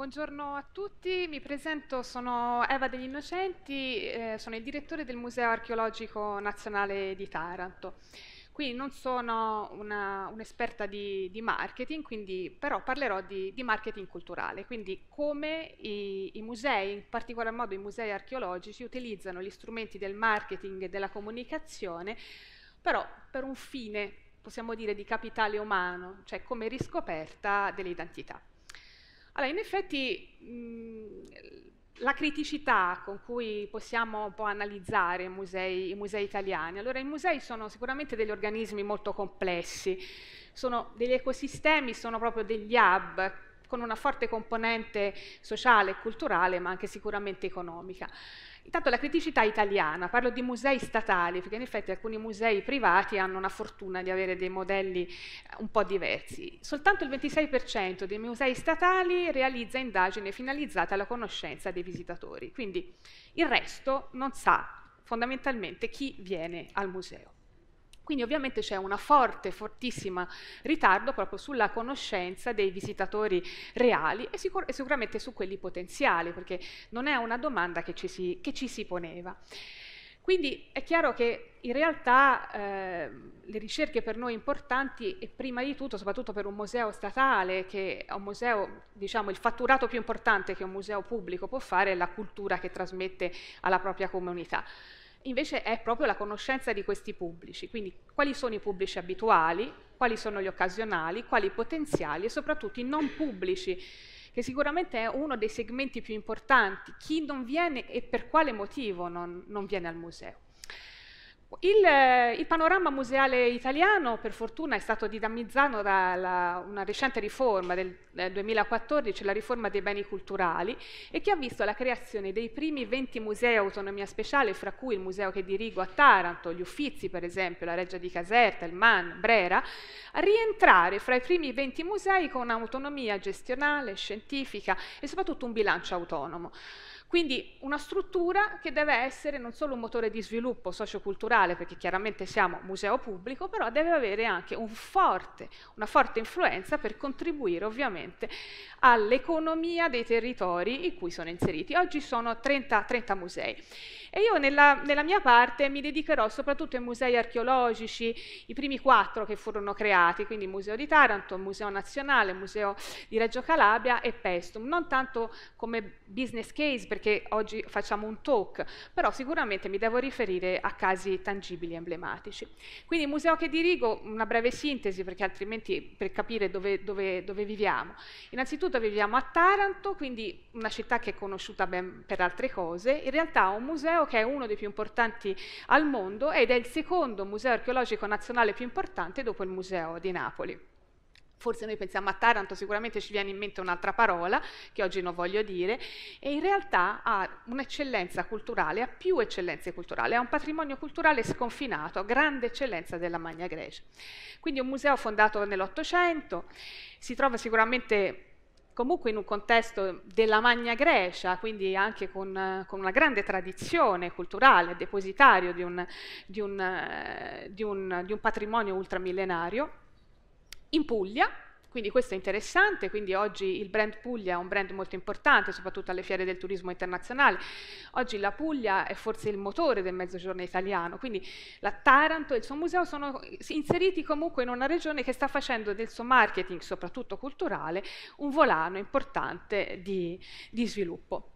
Buongiorno a tutti, mi presento, sono Eva degli Innocenti, eh, sono il direttore del Museo Archeologico Nazionale di Taranto. Quindi non sono un'esperta un di, di, marketing, quindi, però parlerò di, di, marketing culturale, quindi come i, i, musei, in particolar modo i musei archeologici, utilizzano gli strumenti del marketing e della comunicazione, però per un fine, possiamo dire, di capitale umano, cioè come riscoperta dell'identità. Allora, in effetti mm, la criticità con cui possiamo un po' analizzare i musei, i musei italiani, allora i musei sono sicuramente degli organismi molto complessi, sono degli ecosistemi, sono proprio degli hub con una forte componente sociale e culturale, ma anche sicuramente economica. Intanto la criticità italiana, parlo di musei statali, perché in effetti alcuni musei privati hanno la fortuna di avere dei modelli eh, un po' diversi. Soltanto il 26% dei musei statali realizza indagini finalizzate alla conoscenza dei visitatori, quindi il resto non sa fondamentalmente chi viene al museo. Quindi ovviamente c'è un forte, fortissimo ritardo proprio sulla conoscenza dei visitatori reali e, sicur e, sicuramente su quelli potenziali, perché non è una domanda che ci si, che ci si poneva. Quindi è chiaro che in realtà eh, le ricerche per noi importanti e prima di tutto, soprattutto per un museo statale, che è un museo, diciamo, il fatturato più importante che un museo pubblico può fare è la cultura che trasmette alla propria comunità invece è proprio la conoscenza di questi pubblici, quindi quali sono i pubblici abituali, quali sono gli occasionali, quali i potenziali e soprattutto i non pubblici, che sicuramente è uno dei segmenti più importanti, chi non viene e per quale motivo non, non viene al museo. Il, il, panorama museale italiano, per fortuna, è stato dinamizzato da una recente riforma del, 2014, la riforma dei beni culturali, e che ha visto la creazione dei primi 20 musei a autonomia speciale, fra cui il museo che dirigo a Taranto, gli Uffizi, per esempio, la Reggia di Caserta, il MAN, Brera, a rientrare fra i primi 20 musei con autonomia gestionale, scientifica e soprattutto un bilancio autonomo. Quindi una struttura che deve essere non solo un motore di sviluppo socioculturale, perché chiaramente siamo museo pubblico, però deve avere anche un forte, una forte influenza per contribuire ovviamente all'economia dei territori in cui sono inseriti. Oggi sono 30, 30 musei e io nella, nella mia parte mi dedicherò soprattutto ai musei archeologici, i primi quattro che furono creati, quindi Museo di Taranto, Museo Nazionale, Museo di Reggio Calabria e Pestum, non tanto come business case perché oggi facciamo un talk, però sicuramente mi devo riferire a casi tangibili e emblematici. Quindi il museo che dirigo, una breve sintesi perché altrimenti per capire dove, dove, dove viviamo. Innanzitutto viviamo a Taranto, quindi una città che è conosciuta ben per altre cose, in realtà un museo museo che è uno dei più importanti al mondo ed è il secondo museo archeologico nazionale più importante dopo il museo di Napoli forse noi pensiamo a Taranto, sicuramente ci viene in mente un'altra parola che oggi non voglio dire, e in realtà ha un'eccellenza culturale, ha più eccellenze culturali, ha un patrimonio culturale sconfinato, grande eccellenza della Magna Grecia. Quindi un museo fondato nell'Ottocento, si trova sicuramente comunque in un contesto della Magna Grecia, quindi anche con, con una grande tradizione culturale, depositario di un, di un, eh, di un, di un patrimonio ultramillenario, in Puglia, quindi questo è interessante, quindi oggi il brand Puglia è un brand molto importante, soprattutto alle fiere del turismo internazionale. Oggi la Puglia è forse il motore del mezzogiorno italiano, quindi la Taranto e il suo museo sono inseriti comunque in una regione che sta facendo del suo marketing, soprattutto culturale, un volano importante di, di sviluppo.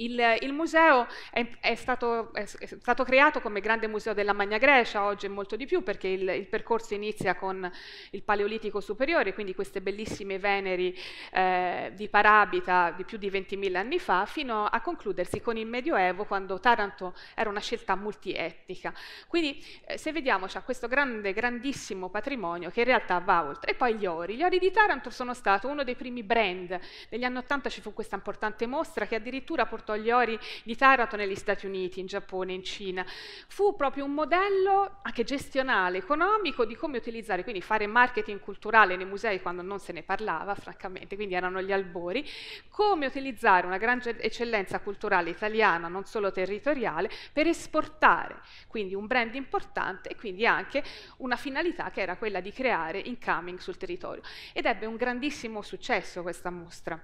Il, il museo è, è, stato, è, stato, creato come grande museo della Magna Grecia, oggi è molto di più perché il, il percorso inizia con il Paleolitico superiore, quindi queste bellissime veneri eh, di Parabita di più di 20.000 anni fa, fino a concludersi con il Medioevo quando Taranto era una scelta multietnica. Quindi eh, se vediamo c'è questo grande, grandissimo patrimonio che in realtà va oltre. E poi gli ori. Gli ori di Taranto sono stato uno dei primi brand. Negli anni 80 ci fu questa importante mostra che addirittura portò gli ori di Taranto negli Stati Uniti, in Giappone, in Cina. Fu proprio un modello anche gestionale, economico, di come utilizzare, quindi fare marketing culturale nei musei quando non se ne parlava, francamente, quindi erano gli albori, come utilizzare una grande eccellenza culturale italiana, non solo territoriale, per esportare, quindi un brand importante e quindi anche una finalità che era quella di creare incoming sul territorio. Ed ebbe un grandissimo successo questa mostra.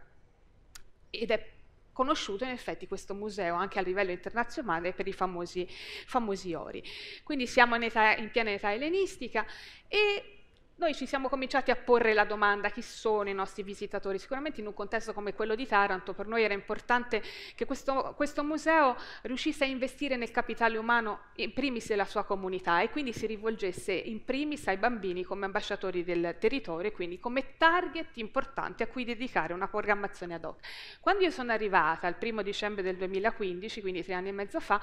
Ed è conosciuto in effetti questo museo anche a livello internazionale per i famosi, famosi ori. Quindi siamo in, età, in piena età ellenistica e noi ci siamo cominciati a porre la domanda chi sono i nostri visitatori. Sicuramente in un contesto come quello di Taranto per noi era importante che questo, questo museo riuscisse a investire nel capitale umano in primis della sua comunità e quindi si rivolgesse in primis ai bambini come ambasciatori del territorio e quindi come target importanti a cui dedicare una programmazione ad hoc. Quando io sono arrivata il primo dicembre del 2015, quindi tre anni e mezzo fa,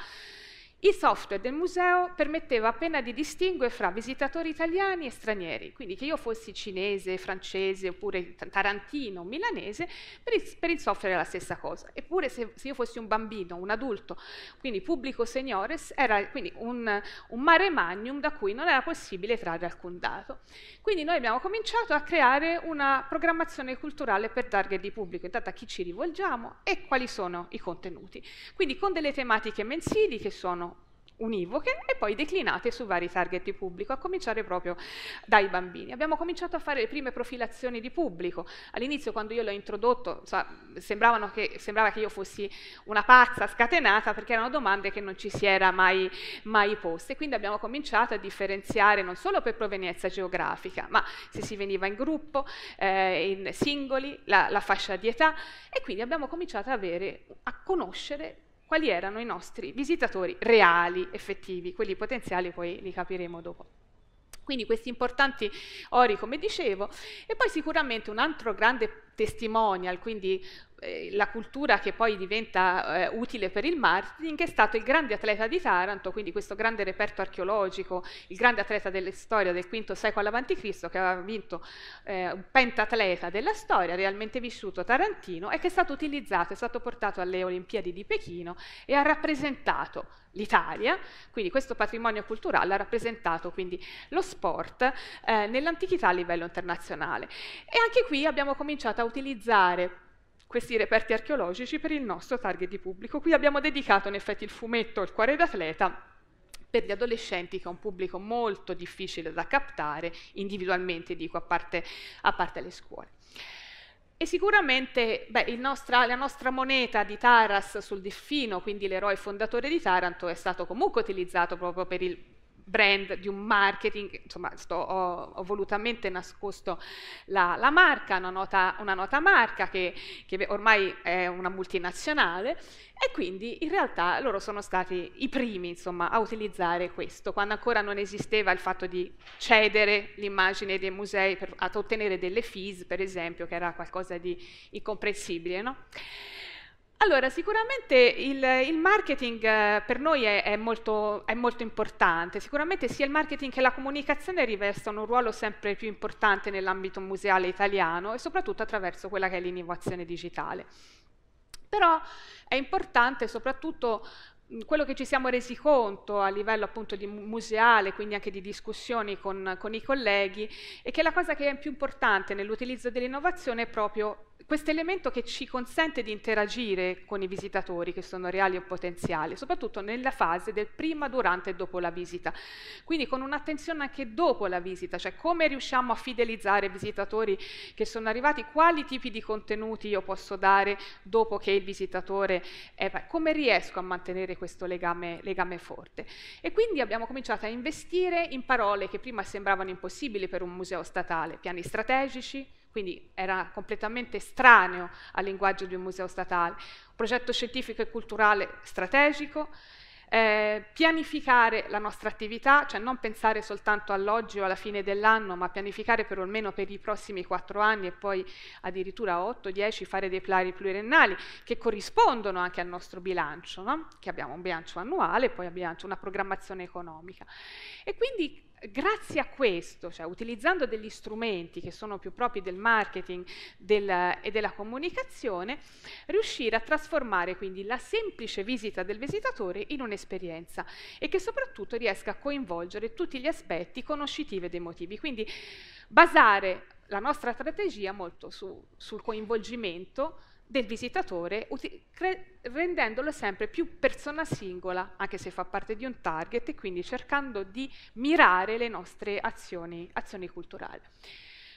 il software del museo permetteva appena di distinguere fra visitatori italiani e stranieri, quindi che io fossi cinese, francese oppure tarantino, milanese, per il, per il software era la stessa cosa. Eppure se, se, io fossi un bambino, un adulto, quindi pubblico seniores, era quindi un, un mare magnum da cui non era possibile trarre alcun dato. Quindi noi abbiamo cominciato a creare una programmazione culturale per target di pubblico, intanto a chi ci rivolgiamo e quali sono i contenuti. Quindi con delle tematiche mensili che sono univoche e poi declinate su vari target di pubblico, a cominciare proprio dai bambini. Abbiamo cominciato a fare le prime profilazioni di pubblico. All'inizio quando io l'ho introdotto cioè, che, sembrava che io fossi una pazza scatenata perché erano domande che non ci si era mai, mai poste. Quindi abbiamo cominciato a differenziare non solo per provenienza geografica, ma se si veniva in gruppo, eh, in singoli, la, la fascia di età e quindi abbiamo cominciato a, avere, a conoscere quali erano i nostri visitatori reali, effettivi, quelli potenziali poi li capiremo dopo. Quindi questi importanti ori, come dicevo, e poi sicuramente un altro grande testimonial, quindi eh, la cultura che poi diventa eh, utile per il marketing, è stato il grande atleta di Taranto, quindi questo grande reperto archeologico, il grande atleta della storia del V secolo a.C., che aveva vinto eh, un pentatleta della storia, realmente vissuto tarantino, e che è stato utilizzato, è stato portato alle Olimpiadi di Pechino e ha rappresentato l'Italia, quindi questo patrimonio culturale ha rappresentato quindi lo sport eh, nell'antichità a livello internazionale. E anche qui abbiamo cominciato a stata utilizzare questi reperti archeologici per il nostro target di pubblico. Qui abbiamo dedicato in effetti il fumetto Il cuore d'atleta per gli adolescenti che è un pubblico molto difficile da captare individualmente, dico, a parte, a parte le scuole. E sicuramente beh, nostra, la nostra moneta di Taras sul Diffino, quindi l'eroe fondatore di Taranto, è stato comunque utilizzato proprio per il brand, di un marketing, insomma sto, ho, ho, volutamente nascosto la, la marca, una nota, una nota marca che, che, ormai è una multinazionale e quindi in realtà loro sono stati i primi insomma, a utilizzare questo, quando ancora non esisteva il fatto di cedere l'immagine dei musei per, ad ottenere delle fees per esempio, che era qualcosa di incomprensibile. No? Allora, sicuramente il, il marketing eh, per noi è, è, molto, è, molto, importante, sicuramente sia il marketing che la comunicazione rivestono un ruolo sempre più importante nell'ambito museale italiano e soprattutto attraverso quella che è l'innovazione digitale. Però è importante soprattutto mm, quello che ci siamo resi conto a livello appunto di museale, quindi anche di discussioni con, con i colleghi, è che la cosa che è più importante nell'utilizzo dell'innovazione è proprio questo elemento che ci consente di interagire con i visitatori che sono reali o potenziali, soprattutto nella fase del prima, durante e dopo la visita. Quindi con un'attenzione anche dopo la visita, cioè come riusciamo a fidelizzare i visitatori che sono arrivati, quali tipi di contenuti io posso dare dopo che il visitatore è, come riesco a mantenere questo legame, legame forte. E quindi abbiamo cominciato a investire in parole che prima sembravano impossibili per un museo statale, piani strategici, quindi era completamente estraneo al linguaggio di un museo statale. Un progetto scientifico e culturale strategico, eh, pianificare la nostra attività, cioè non pensare soltanto all'oggi o alla fine dell'anno, ma pianificare per almeno per i prossimi quattro anni e poi addirittura 8-10 fare dei plari pluriennali che corrispondono anche al nostro bilancio, no? che abbiamo un bilancio annuale e poi abbiamo una programmazione economica. E quindi grazie a questo, cioè utilizzando degli strumenti che sono più propri del marketing del, e della comunicazione, riuscire a trasformare quindi la semplice visita del visitatore in un'esperienza e che soprattutto riesca a coinvolgere tutti gli aspetti conoscitivi ed emotivi. Quindi basare la nostra strategia molto su, sul coinvolgimento del visitatore rendendolo sempre più persona singola, anche se fa parte di un target, e quindi cercando di mirare le nostre azioni, azioni culturali.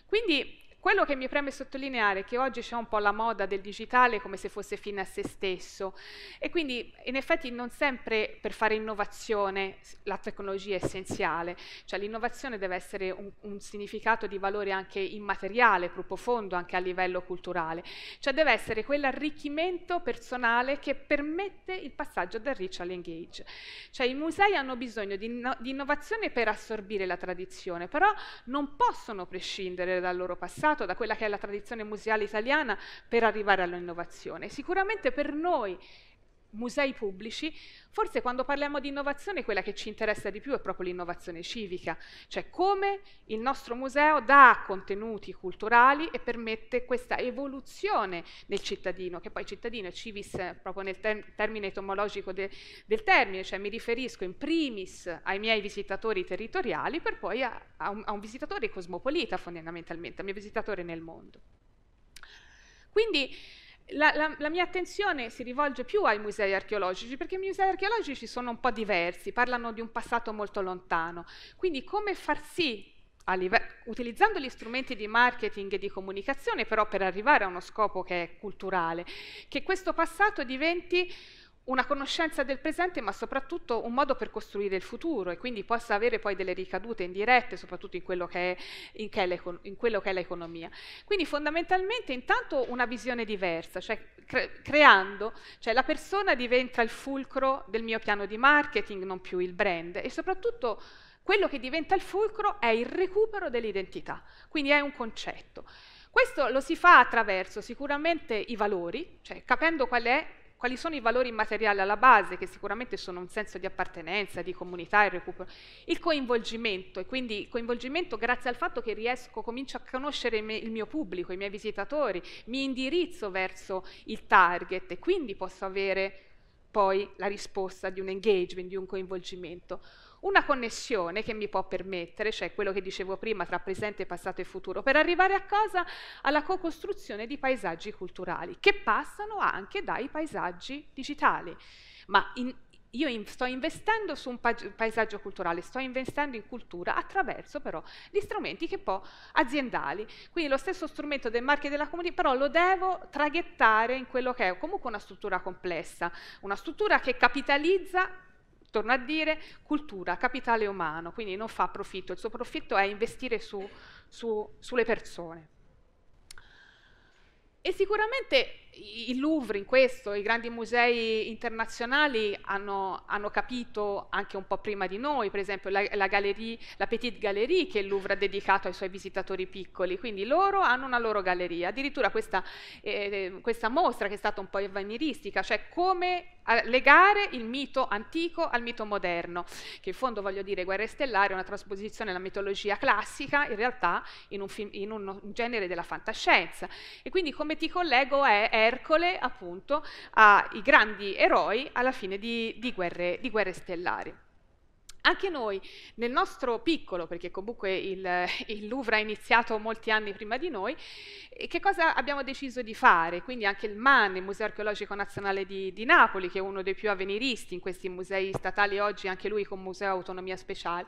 Quindi quello che mi preme sottolineare è che oggi c'è un po' la moda del digitale come se fosse fine a se stesso e quindi in effetti non sempre per fare innovazione la tecnologia è essenziale, cioè l'innovazione deve essere un, un significato di valore anche immateriale, profondo anche a livello culturale, cioè deve essere quell'arricchimento personale che permette il passaggio dal rich all'engage. Cioè i musei hanno bisogno di, no, di innovazione per assorbire la tradizione, però non possono prescindere dal loro passato passato, da quella che è la tradizione museale italiana per arrivare all'innovazione. Sicuramente per noi musei pubblici, forse quando parliamo di innovazione quella che ci interessa di più è proprio l'innovazione civica, cioè come il nostro museo dà contenuti culturali e permette questa evoluzione nel cittadino, che poi cittadino è civis proprio nel ter termine etomologico de del termine, cioè mi riferisco in primis ai miei visitatori territoriali per poi a, a, un, a un visitatore cosmopolita fondamentalmente, al mio visitatore nel mondo. Quindi la, la, la, mia attenzione si rivolge più ai musei archeologici perché i musei archeologici sono un po' diversi, parlano di un passato molto lontano. Quindi come far sì, utilizzando gli strumenti di marketing e di comunicazione, però per arrivare a uno scopo che è culturale, che questo passato diventi una conoscenza del presente ma soprattutto un modo per costruire il futuro e quindi possa avere poi delle ricadute indirette soprattutto in quello che è, in che è in quello che è l'economia. Quindi fondamentalmente intanto una visione diversa, cioè cre creando, cioè la persona diventa il fulcro del mio piano di marketing, non più il brand e soprattutto quello che diventa il fulcro è il recupero dell'identità, quindi è un concetto. Questo lo si fa attraverso sicuramente i valori, cioè capendo qual è quali sono i valori materiali alla base, che sicuramente sono un senso di appartenenza, di comunità e recupero, il coinvolgimento, e quindi il coinvolgimento grazie al fatto che riesco, comincio a conoscere il mio pubblico, i miei visitatori, mi indirizzo verso il target e quindi posso avere poi la risposta di un engagement, di un coinvolgimento una connessione che mi può permettere, cioè quello che dicevo prima tra presente, passato e futuro, per arrivare a cosa? Alla co-costruzione di paesaggi culturali, che passano anche dai paesaggi digitali. Ma in, io in, sto investendo su un paesaggio culturale, sto investendo in cultura attraverso però gli strumenti che può aziendali. Quindi lo stesso strumento del marchio della comunità, però lo devo traghettare in quello che è comunque una struttura complessa, una struttura che capitalizza torno a dire, cultura, capitale umano, quindi non fa profitto, il suo profitto è investire su, su, sulle persone. E sicuramente il Louvre in questo, i grandi musei internazionali hanno, hanno, capito anche un po' prima di noi, per esempio la, la, Galerie, la Petite Galerie che il Louvre ha dedicato ai suoi visitatori piccoli, quindi loro hanno una loro galleria, addirittura questa, eh, eh, questa mostra che è stata un po' evanieristica, cioè come legare il mito antico al mito moderno, che in fondo voglio dire Guerre Stellari è una trasposizione della mitologia classica, in realtà in un, film, in un genere della fantascienza. E quindi come ti collego è, è Ercole appunto ai grandi eroi alla fine di, di, guerre, di guerre stellari. Anche noi, nel nostro piccolo, perché comunque il, il, Louvre ha iniziato molti anni prima di noi, eh, che cosa abbiamo deciso di fare? Quindi anche il MAN, il Museo Archeologico Nazionale di, di Napoli, che è uno dei più avveniristi in questi musei statali oggi, anche lui con Museo Autonomia Speciale.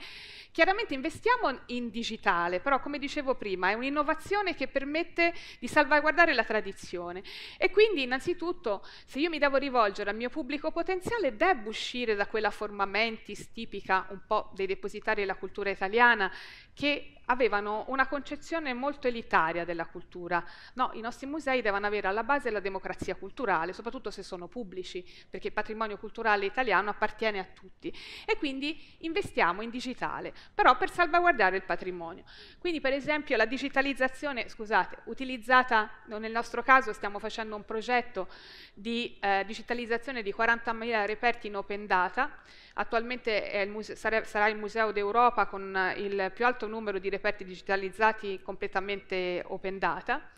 Chiaramente investiamo in digitale, però come dicevo prima, è un'innovazione che permette di salvaguardare la tradizione. E quindi innanzitutto, se io mi devo rivolgere al mio pubblico potenziale, debbo uscire da quella forma mentis tipica un po' dei depositari della cultura italiana che avevano una concezione molto elitaria della cultura. No, i nostri musei devono avere alla base la democrazia culturale, soprattutto se sono pubblici, perché il patrimonio culturale italiano appartiene a tutti. E quindi investiamo in digitale, però per salvaguardare il patrimonio. Quindi per esempio la digitalizzazione, scusate, utilizzata, nel nostro caso stiamo facendo un progetto di eh, digitalizzazione di 40.000 reperti in open data, attualmente il sarà il museo d'Europa con il più alto numero di reperti reperti digitalizzati completamente open data.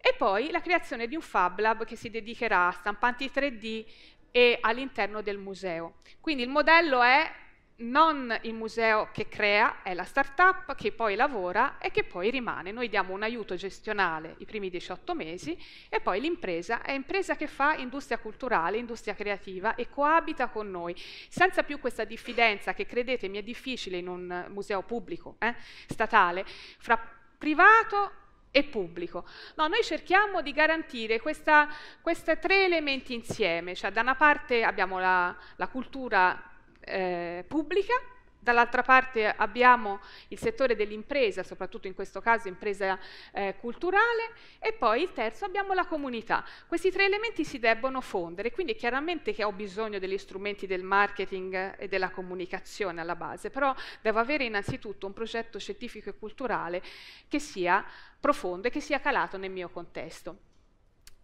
E poi la creazione di un Fab Lab che si dedicherà a stampanti 3D e all'interno del museo. Quindi il modello è non il museo che crea, è la startup che poi lavora e che poi rimane. Noi diamo un aiuto gestionale i primi 18 mesi e poi l'impresa è impresa che fa industria culturale, industria creativa e coabita con noi, senza più questa diffidenza che credetemi è difficile in un museo pubblico, eh, statale, fra privato e pubblico. No, noi cerchiamo di garantire questi tre elementi insieme, cioè da una parte abbiamo la, la cultura eh, pubblica, dall'altra parte abbiamo il settore dell'impresa, soprattutto in questo caso impresa eh, culturale, e poi il terzo abbiamo la comunità. Questi tre elementi si debbono fondere, quindi chiaramente che ho bisogno degli strumenti del marketing e della comunicazione alla base, però devo avere innanzitutto un progetto scientifico e culturale che sia profondo e che sia calato nel mio contesto.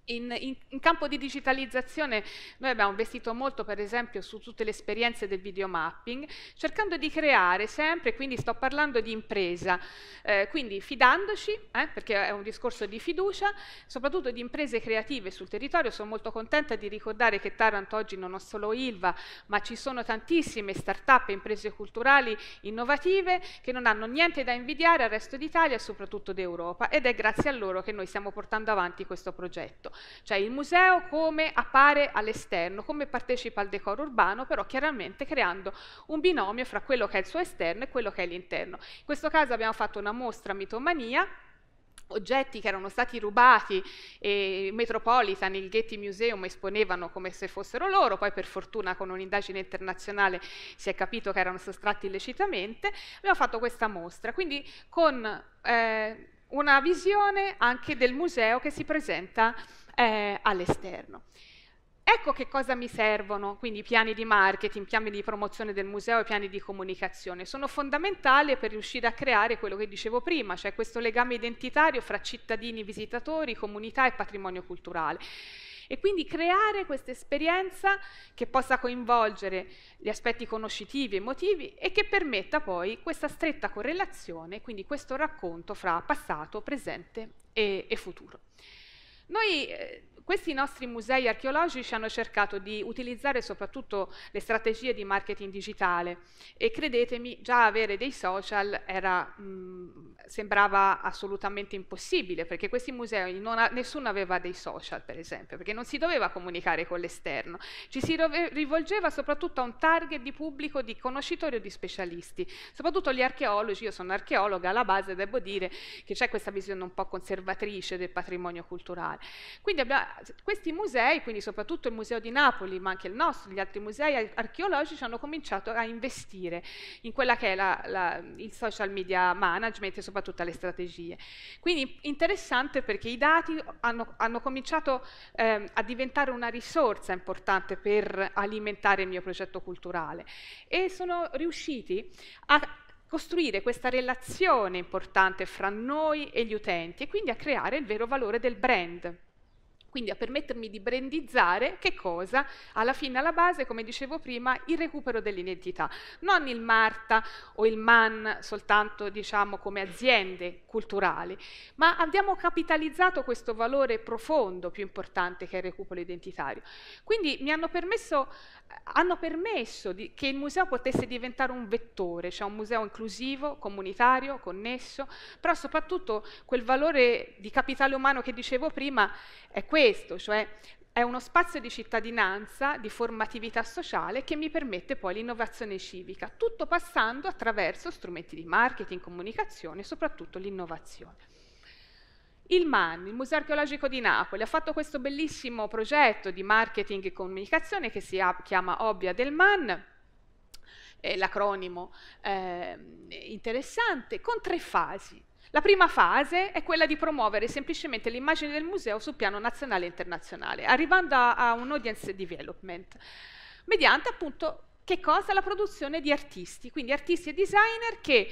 In, in, in, campo di digitalizzazione noi abbiamo investito molto per esempio su tutte le esperienze del videomapping, cercando di creare sempre, quindi sto parlando di impresa, eh, quindi fidandoci, eh, perché è un discorso di fiducia, soprattutto di imprese creative sul territorio, sono molto contenta di ricordare che Taranto oggi non ho solo Ilva, ma ci sono tantissime start-up, imprese culturali innovative che non hanno niente da invidiare al resto d'Italia e soprattutto d'Europa ed è grazie a loro che noi stiamo portando avanti questo progetto cioè il museo come appare all'esterno, come partecipa al decoro urbano, però chiaramente creando un binomio fra quello che è il suo esterno e quello che è l'interno. In questo caso abbiamo fatto una mostra mitomania, oggetti che erano stati rubati e Metropolitan, il Getty Museum esponevano come se fossero loro, poi per fortuna con un'indagine internazionale si è capito che erano sottratti illecitamente, abbiamo fatto questa mostra, quindi con eh, una visione anche del museo che si presenta eh, all'esterno. Ecco che cosa mi servono, quindi i piani di marketing, piani di promozione del museo e piani di comunicazione. Sono fondamentali per riuscire a creare quello che dicevo prima, cioè questo legame identitario fra cittadini, visitatori, comunità e patrimonio culturale. E quindi creare questa esperienza che possa coinvolgere gli aspetti conoscitivi, e emotivi e che permetta poi questa stretta correlazione, quindi questo racconto fra passato, presente e, e futuro. noi Questi nostri musei archeologici hanno cercato di utilizzare soprattutto le strategie di marketing digitale e credetemi, già avere dei social era, mh, sembrava assolutamente impossibile perché questi musei ha, nessuno aveva dei social, per esempio, perché non si doveva comunicare con l'esterno, ci si rivolgeva soprattutto a un target di pubblico di conoscitori o di specialisti, soprattutto gli archeologi, io sono archeologa alla base, devo dire che c'è questa visione un po' conservatrice del patrimonio culturale. Quindi abbiamo cioè, questi musei, quindi soprattutto il Museo di Napoli, ma anche il nostro, gli altri musei archeologici, hanno cominciato a investire in quella che è la, la, il social media management e soprattutto le strategie. Quindi interessante perché i dati hanno, hanno cominciato eh, a diventare una risorsa importante per alimentare il mio progetto culturale e sono riusciti a costruire questa relazione importante fra noi e gli utenti e quindi a creare il vero valore del brand quindi a permettermi di brandizzare che cosa? Alla fine, alla base, come dicevo prima, il recupero dell'identità, non il Marta o il MAN soltanto diciamo come aziende culturali, ma abbiamo capitalizzato questo valore profondo più importante che è il recupero identitario. Quindi mi hanno permesso, hanno permesso di, che il museo potesse diventare un vettore, cioè un museo inclusivo, comunitario, connesso, però soprattutto quel valore di capitale umano che dicevo prima è questo, cioè è uno spazio di cittadinanza, di formatività sociale che mi permette poi l'innovazione civica, tutto passando attraverso strumenti di marketing, comunicazione e soprattutto l'innovazione. Il MAN, il Museo Archeologico di Napoli, ha fatto questo bellissimo progetto di marketing e comunicazione che si chiama Obbia del MAN, l'acronimo eh, interessante, con tre fasi. La prima fase è quella di promuovere semplicemente l'immagine del museo sul piano nazionale e internazionale, arrivando a, a un audience development, mediante appunto che cosa? La produzione di artisti, quindi artisti e designer che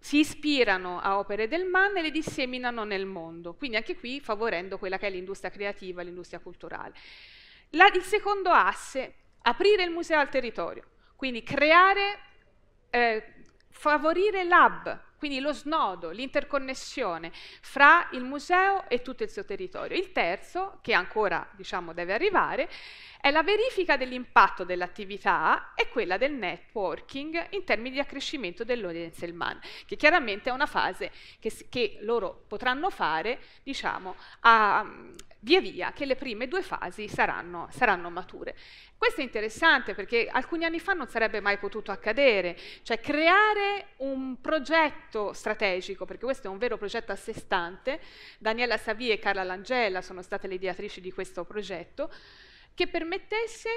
si ispirano a opere del Mann e le disseminano nel mondo, quindi anche qui favorendo quella che è l'industria creativa, l'industria culturale. La, il secondo asse, aprire il museo al territorio, quindi creare, eh, favorire lab, quindi lo snodo, l'interconnessione fra il museo e tutto il suo territorio. Il terzo, che ancora diciamo, deve arrivare, è la verifica dell'impatto dell'attività e quella del networking in termini di accrescimento dell'audience man, che chiaramente è una fase che, che loro potranno fare diciamo, a, via via che le prime due fasi saranno, saranno, mature. Questo è interessante perché alcuni anni fa non sarebbe mai potuto accadere, cioè creare un progetto strategico, perché questo è un vero progetto a sé stante, Daniela Savie e Carla Langella sono state le ideatrici di questo progetto, che permettesse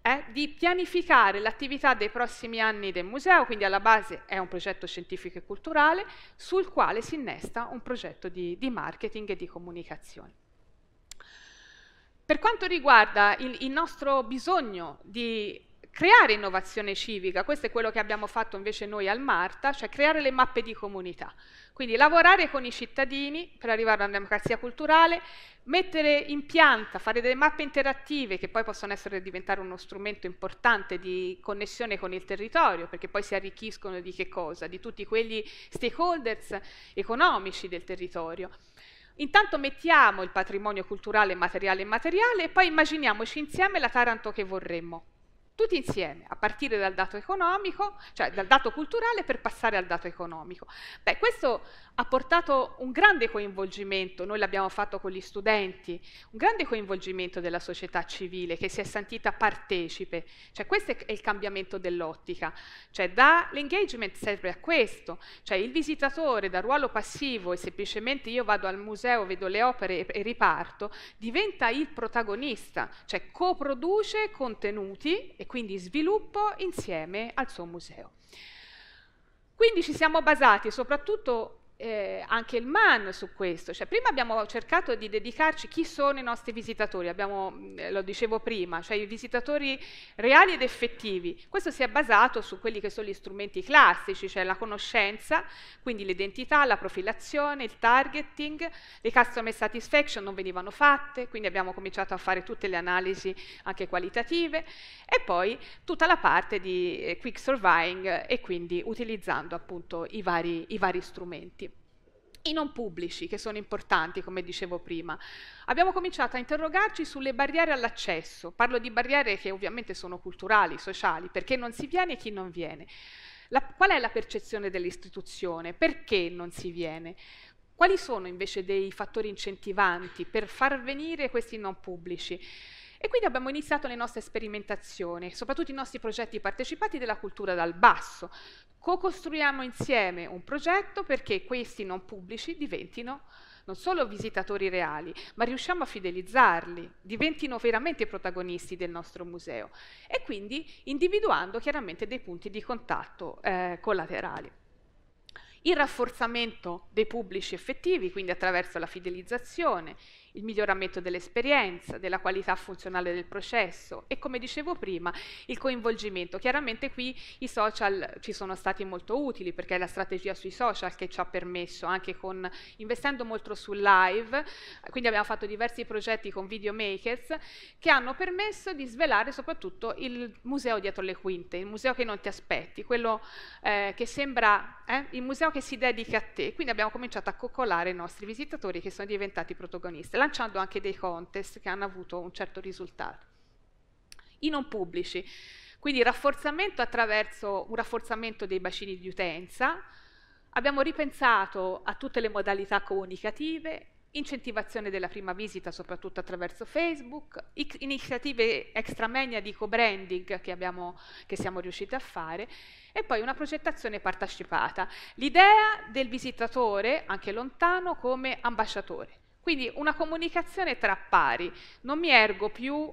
eh, di pianificare l'attività dei prossimi anni del museo, quindi alla base è un progetto scientifico e culturale, sul quale si innesta un progetto di, di marketing e di comunicazione. Per quanto riguarda il, il nostro bisogno di creare innovazione civica, questo è quello che abbiamo fatto invece noi al Marta, cioè creare le mappe di comunità. Quindi lavorare con i cittadini per arrivare a una democrazia culturale, mettere in pianta, fare delle mappe interattive che poi possono essere, diventare uno strumento importante di connessione con il territorio, perché poi si arricchiscono di che cosa? Di tutti quegli stakeholders economici del territorio Intanto mettiamo il patrimonio culturale materiale e immateriale e poi immaginiamoci insieme la Taranto che vorremmo tutti insieme, a partire dal dato economico, cioè dal dato culturale per passare al dato economico. Beh, questo ha portato un grande coinvolgimento, noi l'abbiamo fatto con gli studenti, un grande coinvolgimento della società civile che si è sentita partecipe, cioè questo è il cambiamento dell'ottica, cioè l'engagement serve a questo, cioè il visitatore da ruolo passivo e semplicemente io vado al museo, vedo le opere e riparto, diventa il protagonista, cioè coproduce contenuti e quindi sviluppo insieme al suo museo. Quindi ci siamo basati soprattutto eh, anche il MAN su questo. Cioè, prima abbiamo cercato di dedicarci chi sono i nostri visitatori, abbiamo, mm, lo dicevo prima, cioè i visitatori reali ed effettivi. Questo si è basato su quelli che sono gli strumenti classici, cioè la conoscenza, quindi l'identità, la profilazione, il targeting, le customer satisfaction non venivano fatte, quindi abbiamo cominciato a fare tutte le analisi anche qualitative e poi tutta la parte di eh, quick surveying e quindi utilizzando appunto i vari, i vari strumenti i non pubblici, che sono importanti, come dicevo prima. Abbiamo cominciato a interrogarci sulle barriere all'accesso. Parlo di barriere che ovviamente sono culturali, sociali, perché non si viene e chi non viene. La, qual è la percezione dell'istituzione? Perché non si viene? Quali sono invece dei fattori incentivanti per far venire questi non pubblici? E quindi abbiamo iniziato le nostre sperimentazioni, soprattutto i nostri progetti partecipati della cultura dal basso. Co-costruiamo insieme un progetto perché questi non pubblici diventino non solo visitatori reali, ma riusciamo a fidelizzarli, diventino veramente protagonisti del nostro museo e quindi individuando chiaramente dei punti di contatto eh, collaterali. Il rafforzamento dei pubblici effettivi, quindi attraverso la fidelizzazione, il miglioramento dell'esperienza, della qualità funzionale del processo e come dicevo prima il coinvolgimento. Chiaramente qui i social ci sono stati molto utili perché è la strategia sui social che ci ha permesso anche con investendo molto sul live, quindi abbiamo fatto diversi progetti con videomakers che hanno permesso di svelare soprattutto il museo dietro le quinte, il museo che non ti aspetti, quello eh, che sembra eh, il museo che si dedica a te. Quindi abbiamo cominciato a coccolare i nostri visitatori che sono diventati protagonisti lanciando anche dei contest che hanno avuto un certo risultato. I non pubblici, quindi rafforzamento attraverso un rafforzamento dei bacini di utenza, abbiamo ripensato a tutte le modalità comunicative, incentivazione della prima visita soprattutto attraverso Facebook, iniziative extra media di co-branding che, abbiamo, che siamo riusciti a fare e poi una progettazione partecipata. L'idea del visitatore, anche lontano, come ambasciatore. Quindi una comunicazione tra pari, non mi ergo più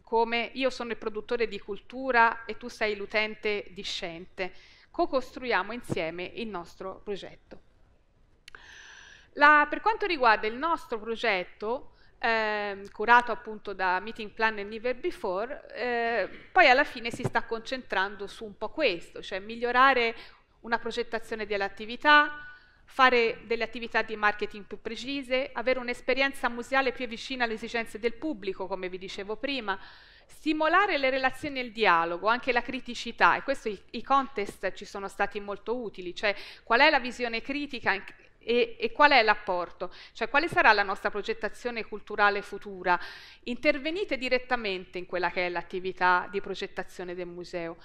come io sono il produttore di cultura e tu sei l'utente di sciente, co-costruiamo insieme il nostro progetto. La, per quanto riguarda il nostro progetto, eh, curato appunto da Meeting Plan e Never Before, eh, poi alla fine si sta concentrando su un po' questo, cioè migliorare una progettazione dell'attività, fare delle attività di marketing più precise, avere un'esperienza museale più vicina alle esigenze del pubblico, come vi dicevo prima, stimolare le relazioni e il dialogo, anche la criticità, e questo i, i contest ci sono stati molto utili, cioè qual è la visione critica e, e, qual è l'apporto? Cioè quale sarà la nostra progettazione culturale futura? Intervenite direttamente in quella che è l'attività di progettazione del museo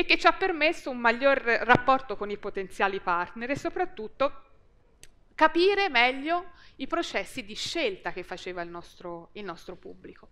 e che ci ha permesso un maggior rapporto con i potenziali partner e soprattutto capire meglio i processi di scelta che faceva il nostro, il nostro pubblico.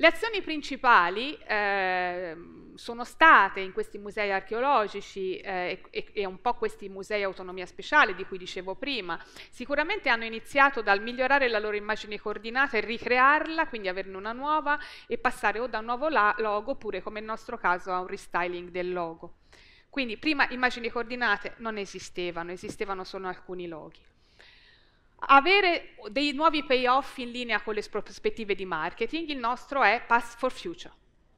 Le azioni principali eh, sono state in questi musei archeologici eh, e, e, un po' questi musei autonomia speciale di cui dicevo prima, sicuramente hanno iniziato dal migliorare la loro immagine coordinata e ricrearla, quindi averne una nuova e passare o da un nuovo logo oppure come nel nostro caso a un restyling del logo. Quindi prima immagini coordinate non esistevano, esistevano solo alcuni loghi. Avere dei nuovi payoff in linea con le prospettive di marketing, il nostro è Pass for Future.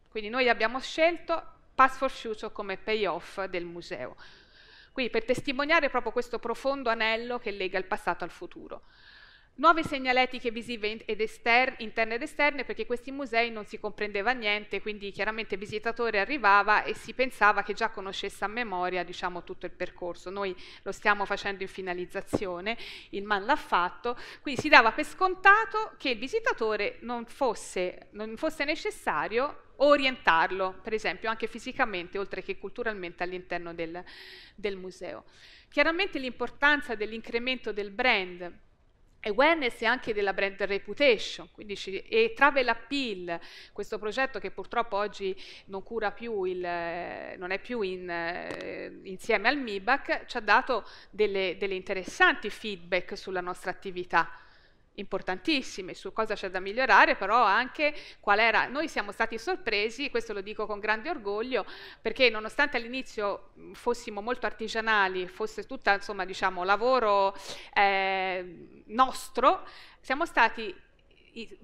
Quindi noi abbiamo scelto Pass for Future come payoff del museo. Qui per testimoniare proprio questo profondo anello che lega il passato al futuro. Nuove segnaletiche visive ed esterne, interne ed esterne perché questi musei non si comprendeva niente, quindi chiaramente il visitatore arrivava e si pensava che già conoscesse a memoria diciamo, tutto il percorso. Noi lo stiamo facendo in finalizzazione, il MAN l'ha fatto, quindi si dava per scontato che il visitatore non fosse, non fosse necessario orientarlo, per esempio anche fisicamente oltre che culturalmente all'interno del, del museo. Chiaramente l'importanza dell'incremento del brand awareness e anche della brand reputation, quindi ci, e travel appeal, questo progetto che purtroppo oggi non cura più, il, non è più in, eh, insieme al MIBAC, ci ha dato delle, delle interessanti feedback sulla nostra attività importantissime su cosa c'è da migliorare, però anche qual era. Noi siamo stati sorpresi, questo lo dico con grande orgoglio, perché nonostante all'inizio fossimo molto artigianali, fosse tutta insomma diciamo lavoro eh, nostro, siamo stati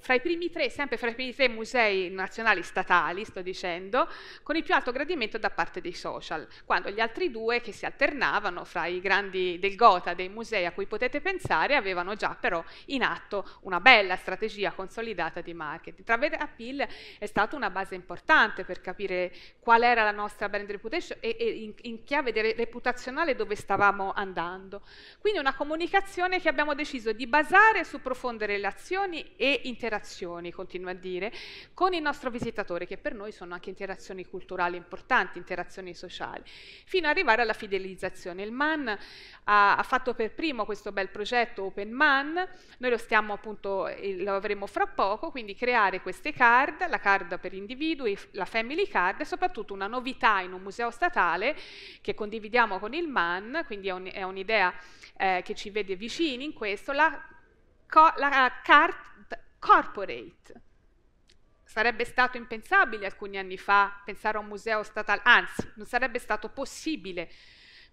fra i primi tre, sempre fra i primi tre musei nazionali statali, sto dicendo, con il più alto gradimento da parte dei social, quando gli altri due che si alternavano fra i grandi del Gotha, dei musei a cui potete pensare, avevano già però in atto una bella strategia consolidata di marketing. Travel Appeal è stata una base importante per capire qual era la nostra brand reputation e, e in, in, chiave reputazionale dove stavamo andando. Quindi una comunicazione che abbiamo deciso di basare su profonde relazioni e interazioni, continua a dire, con il nostro visitatore, che per noi sono anche interazioni culturali importanti, interazioni sociali, fino ad arrivare alla fidelizzazione. Il MAN ha, ha fatto per primo questo bel progetto Open MAN, noi lo stiamo appunto, eh, lo avremo fra poco, quindi creare queste card, la card per individui, la family card e soprattutto una novità in un museo statale che condividiamo con il MAN, quindi è un'idea un eh, che ci vede vicini in questo, la, la card corporate. Sarebbe stato impensabile alcuni anni fa pensare a un museo statale, anzi, non sarebbe stato possibile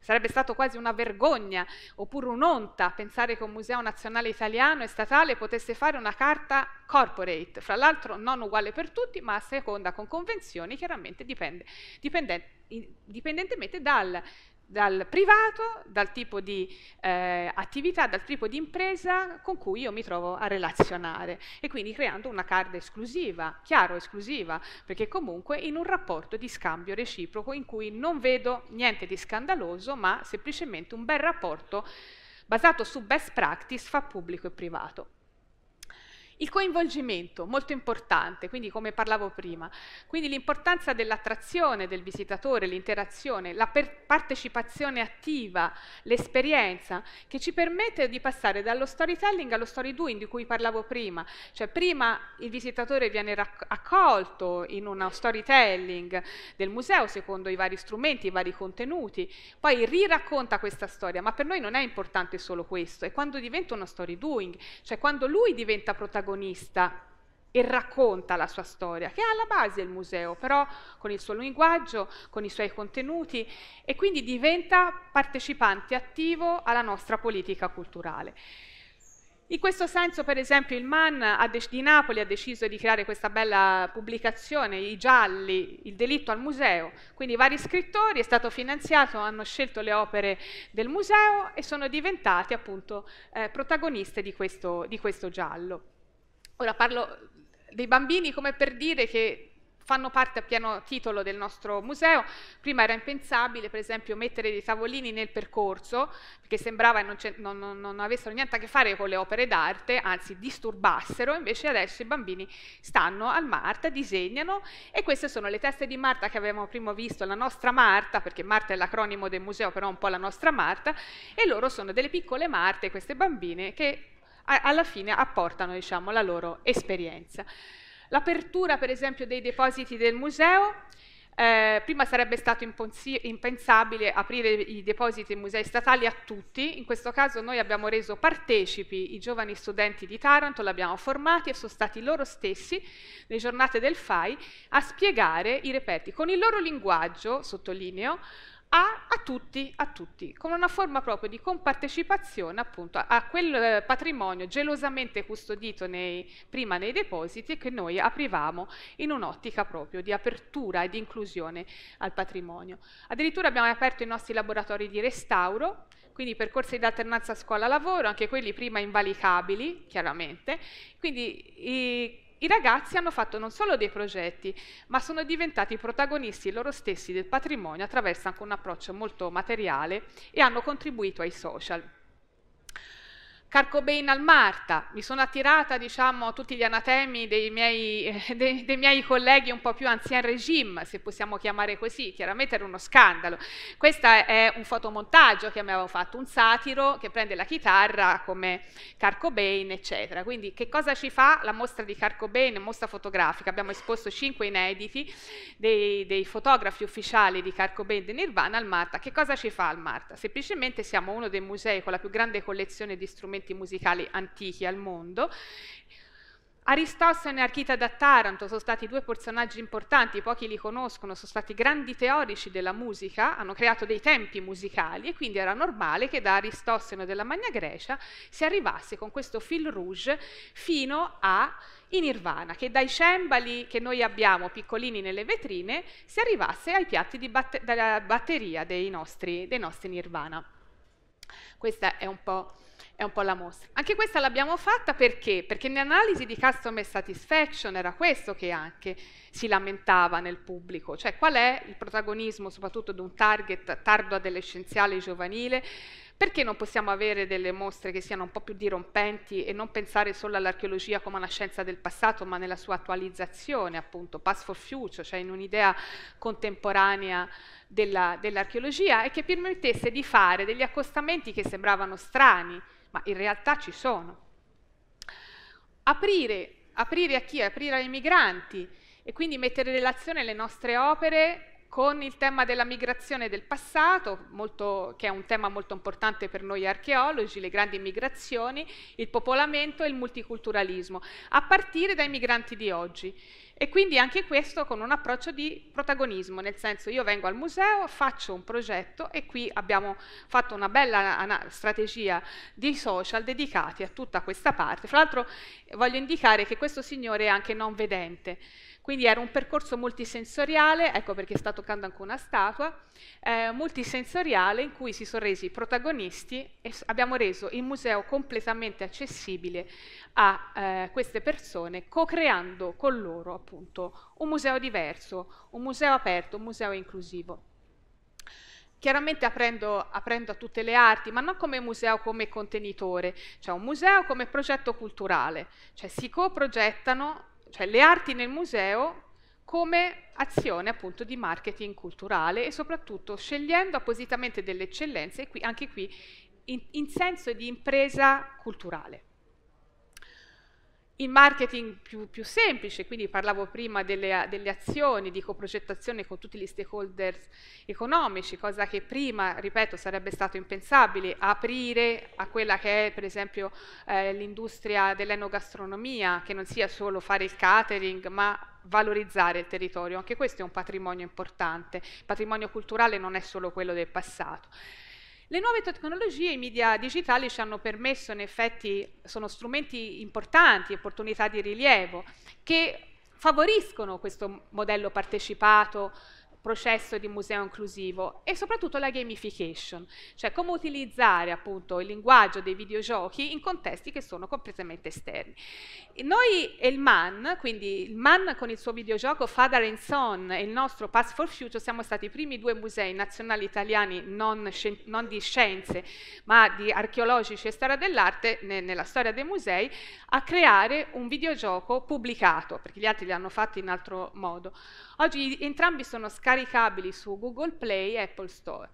Sarebbe stato quasi una vergogna oppure un'onta pensare che un museo nazionale italiano e statale potesse fare una carta corporate, fra l'altro non uguale per tutti, ma a seconda con convenzioni chiaramente dipende, dipendentemente dal dal privato, dal tipo di eh, attività, dal tipo di impresa con cui io mi trovo a relazionare e quindi creando una card esclusiva, chiaro esclusiva, perché comunque in un rapporto di scambio reciproco in cui non vedo niente di scandaloso, ma semplicemente un bel rapporto basato su best practice fra pubblico e privato. Il coinvolgimento, molto importante, quindi come parlavo prima, quindi l'importanza dell'attrazione del visitatore, l'interazione, la partecipazione attiva, l'esperienza che ci permette di passare dallo storytelling allo story doing di cui parlavo prima, cioè prima il visitatore viene accolto in uno storytelling del museo secondo i vari strumenti, i vari contenuti, poi riracconta questa storia, ma per noi non è importante solo questo, è quando diventa uno story doing, cioè quando lui diventa protagonista protagonista e racconta la sua storia, che è alla base del museo, però con il suo linguaggio, con i suoi contenuti e quindi diventa partecipante attivo alla nostra politica culturale. In questo senso, per esempio, il MAN di Napoli ha deciso di creare questa bella pubblicazione, I gialli, il delitto al museo. Quindi vari scrittori, è stato finanziato, hanno scelto le opere del museo e sono diventati appunto eh, protagoniste di questo, di questo giallo. Ora parlo dei bambini come per dire che fanno parte a pieno titolo del nostro museo. Prima era impensabile, per esempio, mettere dei tavolini nel percorso, perché sembrava che non, non, non, avessero niente a che fare con le opere d'arte, anzi disturbassero, invece adesso i bambini stanno al Marta, disegnano e queste sono le teste di Marta che avevamo prima visto, la nostra Marta, perché Marta è l'acronimo del museo, però un po' la nostra Marta, e loro sono delle piccole Marte, queste bambine, che alla fine apportano diciamo, la loro esperienza. L'apertura per esempio dei depositi del museo, eh, prima sarebbe stato impensabile aprire i depositi dei musei statali a tutti, in questo caso noi abbiamo reso partecipi i giovani studenti di Taranto, li abbiamo formati e sono stati loro stessi, nelle giornate del FAI, a spiegare i reperti con il loro linguaggio, sottolineo, a, a, tutti, a tutti, come una forma proprio di compartecipazione appunto a, a quel eh, patrimonio gelosamente custodito nei, prima nei depositi che noi aprivamo in un'ottica proprio di apertura e di inclusione al patrimonio. Addirittura abbiamo aperto i nostri laboratori di restauro, quindi percorsi di alternanza scuola-lavoro, anche quelli prima invalicabili, chiaramente, quindi i, i ragazzi hanno fatto non solo dei progetti, ma sono diventati protagonisti loro stessi del patrimonio attraverso anche un approccio molto materiale e hanno contribuito ai social. Carcobain al Marta, mi sono attirata diciamo, a tutti gli anatemi dei miei, eh, dei miei, colleghi un po' più ancien regime, se possiamo chiamare così, chiaramente era uno scandalo. Questo è un fotomontaggio che mi avevo fatto, un satiro che prende la chitarra come Carcobain, eccetera. Quindi che cosa ci fa la mostra di Carcobain, mostra fotografica? Abbiamo esposto cinque inediti dei, dei fotografi ufficiali di Carcobain di Nirvana al Marta. Che cosa ci fa al Marta? Semplicemente siamo uno dei musei con la più grande collezione di strumenti strumenti musicali antichi al mondo. Aristossene e Archita da Taranto sono stati due personaggi importanti, pochi li conoscono, sono stati grandi teorici della musica, hanno creato dei tempi musicali e quindi era normale che da Aristossene della Magna Grecia si arrivasse con questo fil rouge fino a Nirvana, che dai cembali che noi abbiamo piccolini nelle vetrine si arrivasse ai piatti di batte- della batteria dei nostri, dei nostri Nirvana. Questa è un po' è un po' la mossa. Anche questa l'abbiamo fatta perché? Perché nell'analisi di customer satisfaction era questo che anche si lamentava nel pubblico, cioè qual è il protagonismo soprattutto di un target tardo adolescenziale giovanile, perché non possiamo avere delle mostre che siano un po' più dirompenti e non pensare solo all'archeologia come una scienza del passato, ma nella sua attualizzazione, appunto, pass for future, cioè in un'idea contemporanea dell'archeologia dell e che permettesse di fare degli accostamenti che sembravano strani, ma in realtà ci sono. Aprire, aprire a chi? Aprire ai migranti e quindi mettere in relazione le nostre opere con il tema della migrazione del passato, molto, che è un tema molto importante per noi archeologi, le grandi migrazioni, il popolamento e il multiculturalismo, a partire dai migranti di oggi. E quindi anche questo con un approccio di protagonismo, nel senso io vengo al museo, faccio un progetto e qui abbiamo fatto una bella strategia di social dedicati a tutta questa parte. Fra l'altro voglio indicare che questo signore è anche non vedente, quindi era un percorso multisensoriale, ecco perché sta toccando anche una statua, eh, multisensoriale in cui si sono resi protagonisti e abbiamo reso il museo completamente accessibile a eh, queste persone, co-creando con loro appunto un museo diverso, un museo aperto, un museo inclusivo chiaramente aprendo, aprendo, a tutte le arti, ma non come museo come contenitore, cioè un museo come progetto culturale, cioè si coprogettano cioè le arti nel museo come azione appunto di marketing culturale e soprattutto scegliendo appositamente delle eccellenze, qui, anche qui in, in senso di impresa culturale. Il marketing più, più, semplice, quindi parlavo prima delle, delle, azioni di coprogettazione con tutti gli stakeholders economici, cosa che prima, ripeto, sarebbe stato impensabile, aprire a quella che è per esempio eh, l'industria dell'enogastronomia, che non sia solo fare il catering, ma valorizzare il territorio, anche questo è un patrimonio importante, il patrimonio culturale non è solo quello del passato. Le nuove tecnologie, e i media digitali ci hanno permesso, in effetti, sono strumenti importanti, opportunità di rilievo, che favoriscono questo modello partecipato, processo di museo inclusivo e soprattutto la gamification, cioè come utilizzare appunto il linguaggio dei videogiochi in contesti che sono completamente esterni. Noi e il MAN, quindi il MAN con il suo videogioco Father and Son e il nostro Pass for Future siamo stati i primi due musei nazionali italiani non, non di scienze ma di archeologici e storia dell'arte ne nella storia dei musei a creare un videogioco pubblicato, perché gli altri li hanno fatti in altro modo. Oggi entrambi sono scaricabili su Google Play e Apple Store,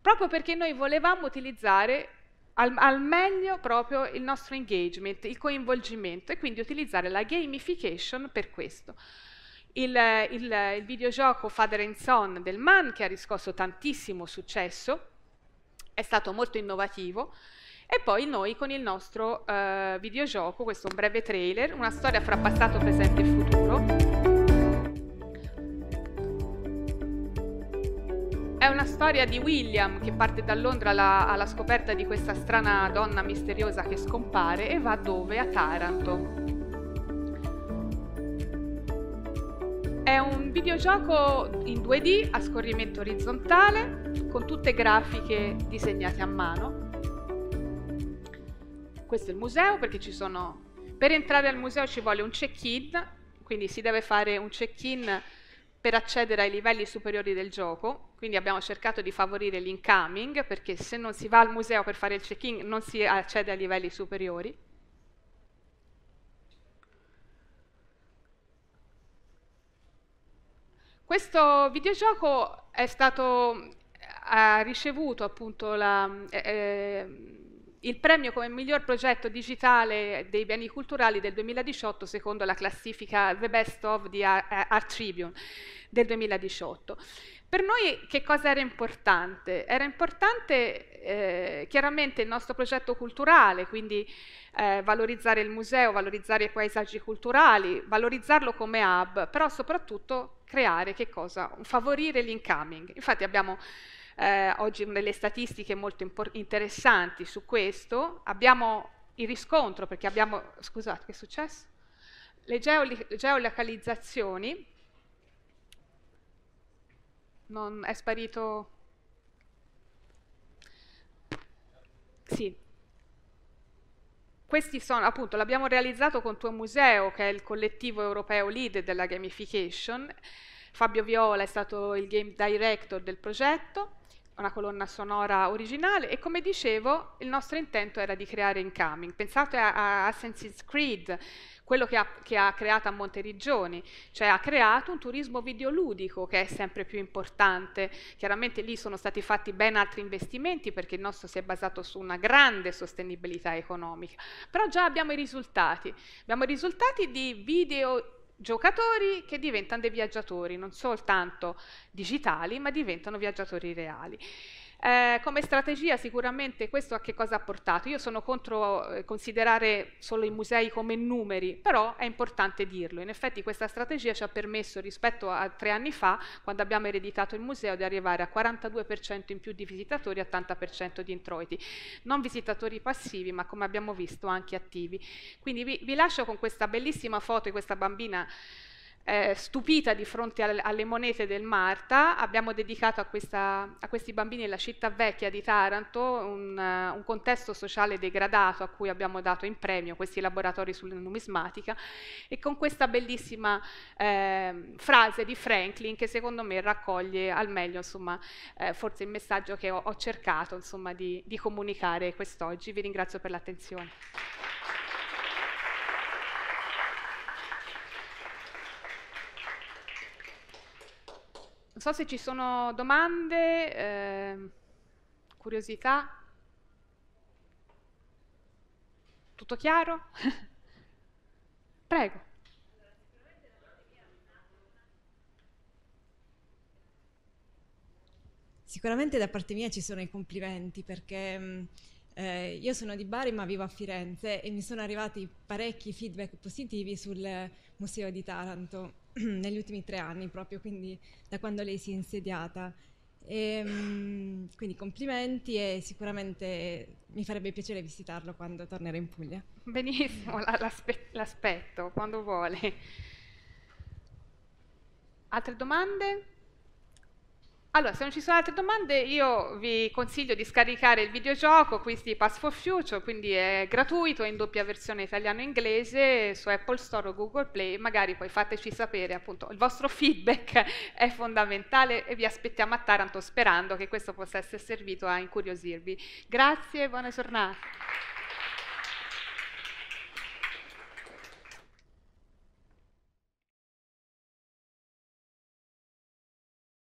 proprio perché noi volevamo utilizzare al, al meglio proprio il nostro engagement, il coinvolgimento e quindi utilizzare la gamification per questo. Il, il, il, videogioco Father and Son del MAN, che ha riscosso tantissimo successo, è stato molto innovativo. E poi noi con il nostro eh, videogioco, questo è un breve trailer, una storia fra passato, presente e futuro. È una storia di William che parte da Londra alla, alla scoperta di questa strana donna misteriosa che scompare e va dove? A Taranto. È un videogioco in 2D a scorrimento orizzontale con tutte grafiche disegnate a mano. Questo è il museo perché ci sono... Per entrare al museo ci vuole un check-in, quindi si deve fare un check-in per accedere ai livelli superiori del gioco, quindi abbiamo cercato di favorire l'incoming, perché se non si va al museo per fare il check-in non si accede ai livelli superiori. Questo videogioco è stato, eh, ha ricevuto appunto la, eh, eh il premio come miglior progetto digitale dei beni culturali del 2018 secondo la classifica The Best of the eh, Art Tribune del 2018. Per noi che cosa era importante? Era importante eh, chiaramente il nostro progetto culturale, quindi eh, valorizzare il museo, valorizzare i paesaggi culturali, valorizzarlo come hub, però soprattutto creare che cosa? Favorire l'incoming. Infatti abbiamo eh, oggi delle statistiche molto interessanti su questo, abbiamo il riscontro perché abbiamo, scusate che è successo? Le geolocalizzazioni, non è sparito, sì, questi sono, appunto, l'abbiamo realizzato con Tuo Museo, che è il collettivo europeo leader della gamification. Fabio Viola è stato il game director del progetto una colonna sonora originale e come dicevo il nostro intento era di creare incoming. Pensate a, a Assassin's Creed, quello che ha, che ha, creato a Monteriggioni, cioè ha creato un turismo videoludico che è sempre più importante. Chiaramente lì sono stati fatti ben altri investimenti perché il nostro si è basato su una grande sostenibilità economica, però già abbiamo i risultati. Abbiamo i risultati di video giocatori che diventano dei viaggiatori, non soltanto digitali, ma diventano viaggiatori reali. Eh, come strategia sicuramente questo a che cosa ha portato? Io sono contro eh, considerare solo i musei come numeri, però è importante dirlo. In effetti questa strategia ci ha permesso rispetto a tre anni fa, quando abbiamo ereditato il museo, di arrivare a 42% in più di visitatori e 80% di introiti. Non visitatori passivi, ma come abbiamo visto anche attivi. Quindi vi, vi lascio con questa bellissima foto di questa bambina eh, stupita di fronte al, alle monete del Marta, abbiamo dedicato a, questa, a, questi bambini la città vecchia di Taranto, un, uh, un, contesto sociale degradato a cui abbiamo dato in premio questi laboratori sulla numismatica e con questa bellissima eh, frase di Franklin che secondo me raccoglie al meglio insomma, eh, forse il messaggio che ho, ho cercato insomma, di, di comunicare quest'oggi. Vi ringrazio per l'attenzione. Non so se ci sono domande, eh, curiosità. Tutto chiaro? Prego. Sicuramente da parte mia ci sono i complimenti perché eh, io sono di Bari ma vivo a Firenze e mi sono arrivati parecchi feedback positivi sul Museo di Taranto negli ultimi tre anni, proprio quindi da quando lei si è insediata. E, ehm, quindi complimenti e sicuramente mi farebbe piacere visitarlo quando tornerò in Puglia. Benissimo, l'aspe- l'aspetto quando vuole. Altre domande? Allora, se non ci sono altre domande, io vi consiglio di scaricare il videogioco, quindi Pass for Future, quindi è gratuito, è in doppia versione italiano-inglese, su Apple Store o Google Play, magari poi fateci sapere, appunto, il vostro feedback è fondamentale e vi aspettiamo a Taranto sperando che questo possa essere servito a incuriosirvi. Grazie e buona giornata.